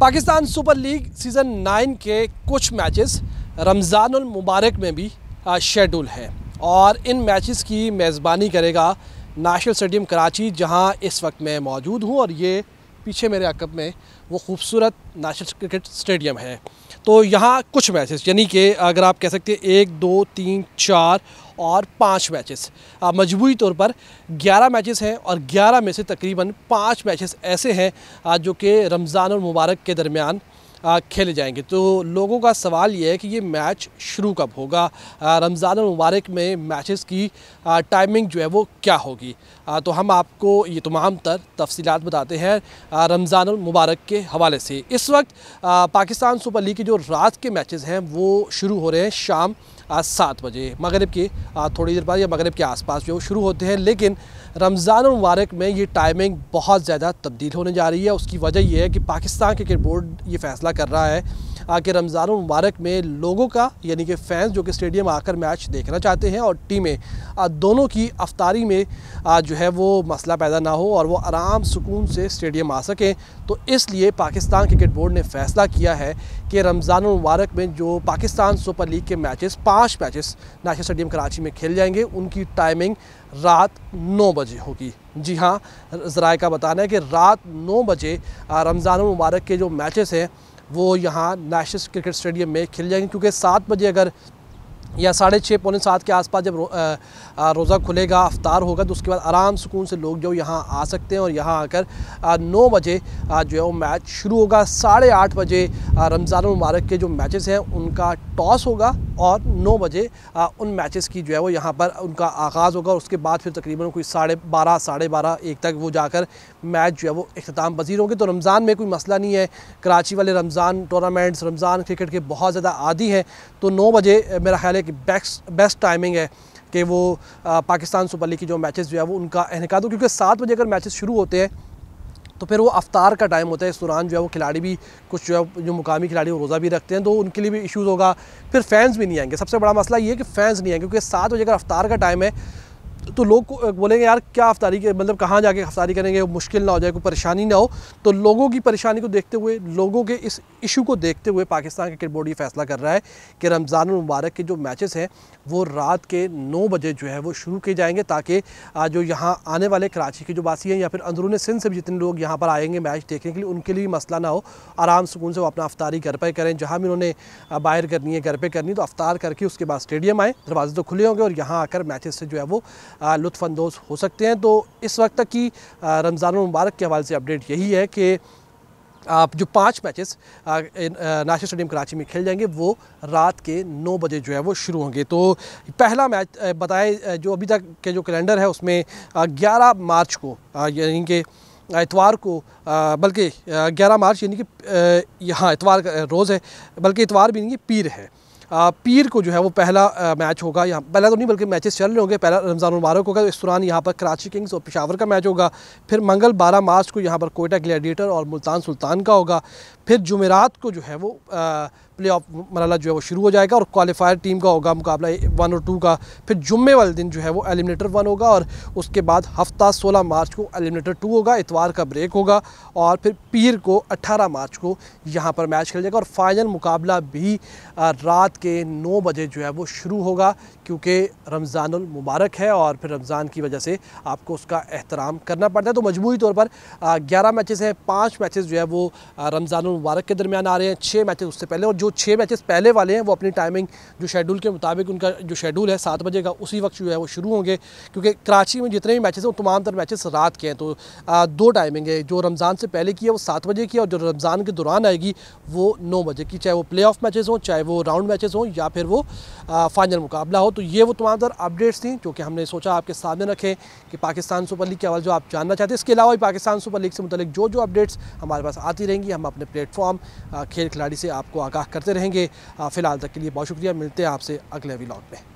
Pakistan super league season nine के कुछ matches रमज़ानुल मुबारक में भी शेड्यूल हैं और इन मैचेस की मेज़बानी करेगा नेशनल स्टेडियम कराची जहां इस वक्त मैं मौजूद हूं और ये पीछे मेरे अकब में वो खूबसूरत नेशनल क्रिकेट स्टेडियम है तो यहाँ कुछ मैचेस यानी कि अगर आप कह सकते हैं एक दो तीन चार और पाँच मैचेस मजबूरी तौर पर 11 मैचेस हैं और 11 में से तकरीबन पाँच मैचेस ऐसे हैं जो कि रमज़ान और मुबारक के दरमियान खेले जाएंगे तो लोगों का सवाल ये है कि ये मैच शुरू कब होगा रमज़ान मुबारक में मैचेस की टाइमिंग जो है वो क्या होगी तो हम आपको ये तमाम तर तफसीत बताते हैं रमज़ान मुबारक के हवाले से इस वक्त पाकिस्तान सुपर लीग के जो रात के मैचेस हैं वो शुरू हो रहे हैं शाम सात बजे मगरब के थोड़ी देर बाद या मगरब के आसपास जो शुरू होते हैं लेकिन रमज़ान मुबारक में ये टाइमिंग बहुत ज़्यादा तब्दील होने जा रही है उसकी वजह यह है कि पाकिस्तान क्रिकेट बोर्ड ये फ़ैसला कर रहा है कि रमज़ान मुबारक में लोगों का यानी कि फैंस जो कि स्टेडियम आकर मैच देखना चाहते हैं और टीमें दोनों की अफ्तारी में जो है वो मसला पैदा ना हो और वो आराम सुकून से स्टेडियम आ सकें तो इसलिए पाकिस्तान क्रिकेट बोर्ड ने फ़ैसला किया है कि रमज़ान मुबारक में जो पाकिस्तान सुपर लीग के मैचेस पाँच मैचेस नेशनल स्टेडियम कराची में खेल जाएंगे उनकी टाइमिंग रात नौ बजे होगी जी हाँ जराय का बताना है कि रात नौ बजे रमज़ान मुबारक के जो मैचेस हैं वो यहाँ नेशनल क्रिकेट स्टेडियम में खेल जाएंगे क्योंकि सात बजे अगर या साढ़े छः पौने सात के आसपास जब रो, रोज़ा खुलेगा अफ्तार होगा तो उसके बाद आराम सुकून से लोग जो यहाँ आ सकते हैं और यहाँ आकर नौ बजे जो है वो मैच शुरू होगा साढ़े आठ बजे रमज़ान मुबारक के जो मैचेस हैं उनका टॉस होगा और नौ बजे उन मैचेस की जो है वो यहाँ पर उनका आगाज़ होगा उसके बाद फिर तकरीबन कोई साढ़े बारह साढ़े बारह एक तक वो जाकर मैच जो है वो अख्ताम पजीर होंगे तो रमज़ान में कोई मसला नहीं है कराची वाले रमज़ान टूर्नामेंट्स रमज़ान क्रिकेट के बहुत ज़्यादा आदि हैं तो नौ बजे मेरा ख्याल है कि बेस्ट बेस्ट टाइमिंग है कि वो पाकिस्तान सुपर लीग की जो मैचेस जो है वो उनका इनका क्योंकि सात बजे अगर मैचेस शुरू होते हैं तो फिर वो अफ्तार का टाइम होता है इस दौरान जो है वो खिलाड़ी भी कुछ जो है जो मुकामी खिलाड़ी वो रोज़ा भी रखते हैं तो उनके लिए भी इशूज़ होगा फिर फैंस भी नहीं आएंगे सबसे बड़ा मसला ये है कि फैंस नहीं आएंगे क्योंकि सात बजे अगर अफ्तार का टाइम है तो लोग बोलेंगे यार क्या अफ्तारी के मतलब कहाँ जाके अफ्तारी करेंगे मुश्किल ना हो जाए कोई परेशानी ना हो तो लोगों की परेशानी को देखते हुए लोगों के इस इशू को देखते हुए पाकिस्तान क्रिकेट बोर्ड ये फैसला कर रहा है कि रमज़ान मुबारक के जो मैचेस हैं वो रात के नौ बजे जो है वो शुरू किए जाएंगे ताकि जो यहाँ आने वाले कराची के जो बासी हैं या फिर अंदरून सिंध से भी जितने लोग यहाँ पर आएंगे मैच देखने के लिए उनके लिए मसला ना हो आराम सुकून से वो अपना अफ्तारी घर पर करें जहाँ भी उन्होंने बाहर करनी है घर पर करनी तो अफ्तार करके उसके बाद स्टेडियम आए दरवाजे तो खुले होंगे और यहाँ आकर मैचेस से जो है वो लुफानंदोज़ हो सकते हैं तो इस वक्त तक की रमज़ान मुबारक के हवाले से अपडेट यही है कि आप जो पांच मैचेस नेशनल स्टेडियम कराची में खेल जाएंगे वो रात के नौ बजे जो है वो शुरू होंगे तो पहला मैच बताएं जो अभी तक के जो कैलेंडर है उसमें ग्यारह मार्च को यानी कि इतवार को बल्कि ग्यारह मार्च यानी कि यहाँ इतवार रोज़ है बल्कि इतवार भी नहीं पीर है पीर को जो है वो पहला मैच होगा यहाँ पहला तो नहीं बल्कि मैचेस चल रहे होंगे पहला रमज़ान मुबारक होगा तो इस दौरान यहाँ पर कराची किंग्स और पिशावर का मैच होगा फिर मंगल बारह मार्च को यहाँ पर कोयटा ग्लैडिएटर और मुल्तान सुल्तान का होगा फिर जुमेरात को जो है वो प्ले ऑफ मरला जो है वो शुरू हो जाएगा और क्वालिफायर टीम का होगा मुकाबला वन और टू का फिर जुम्मे वाले दिन जो है वो एलिमिनेटर वन होगा और उसके बाद हफ्ता सोलह मार्च को एलिमिनेटर टू होगा इतवार का ब्रेक होगा और फिर पीर को अट्ठारह मार्च को यहाँ पर मैच खेल जाएगा और फाइनल मुकाबला भी रात के नौ बजे जो है वो शुरू होगा क्योंकि रमज़ानुल मुबारक है और फिर रमज़ान की वजह से आपको उसका एहतराम करना पड़ता है तो मजमूरी तौर पर ग्यारह मैचेस हैं पाँच मैचेस जो है वो रमज़ान मुबारक के दरमियान आ रहे हैं छः मैचेस उससे पहले और जो जो छः मैचेस पहले वाले हैं वो अपनी टाइमिंग जो शेड्यूल के मुताबिक उनका जो शेड्यूल है सात बजे का उसी वक्त जो है वो शुरू होंगे क्योंकि कराची में जितने भी मैचेस हैं वो तमाम तर मैचेस रात के हैं तो आ, दो टाइमिंग है जो रमज़ान से पहले की है वो सात बजे की है और जो रमज़ान के दौरान आएगी वो नौ बजे की चाहे वो प्ले ऑफ मैचेज हों चाहे वो राउंड मैचेज हों या फिर वो फाइनल मुकाबला हो तो ये वो तमाम तर अपडेट्स थी जो कि हमने सोचा आपके सामने रखें कि पाकिस्तान सुपर लीग के हवाले जो आप जानना चाहते हैं इसके अलावा भी पाकिस्तान सुपर लीग से मुतलिक जो जो अपडेट्स हमारे पास आती रहेंगी हम अपने प्लेटफॉर्म खेल खिलाड़ी से आपको आगाह करते रहेंगे हाँ, फ़िलहाल तक के लिए बहुत शुक्रिया मिलते हैं आपसे अगले व्लॉग में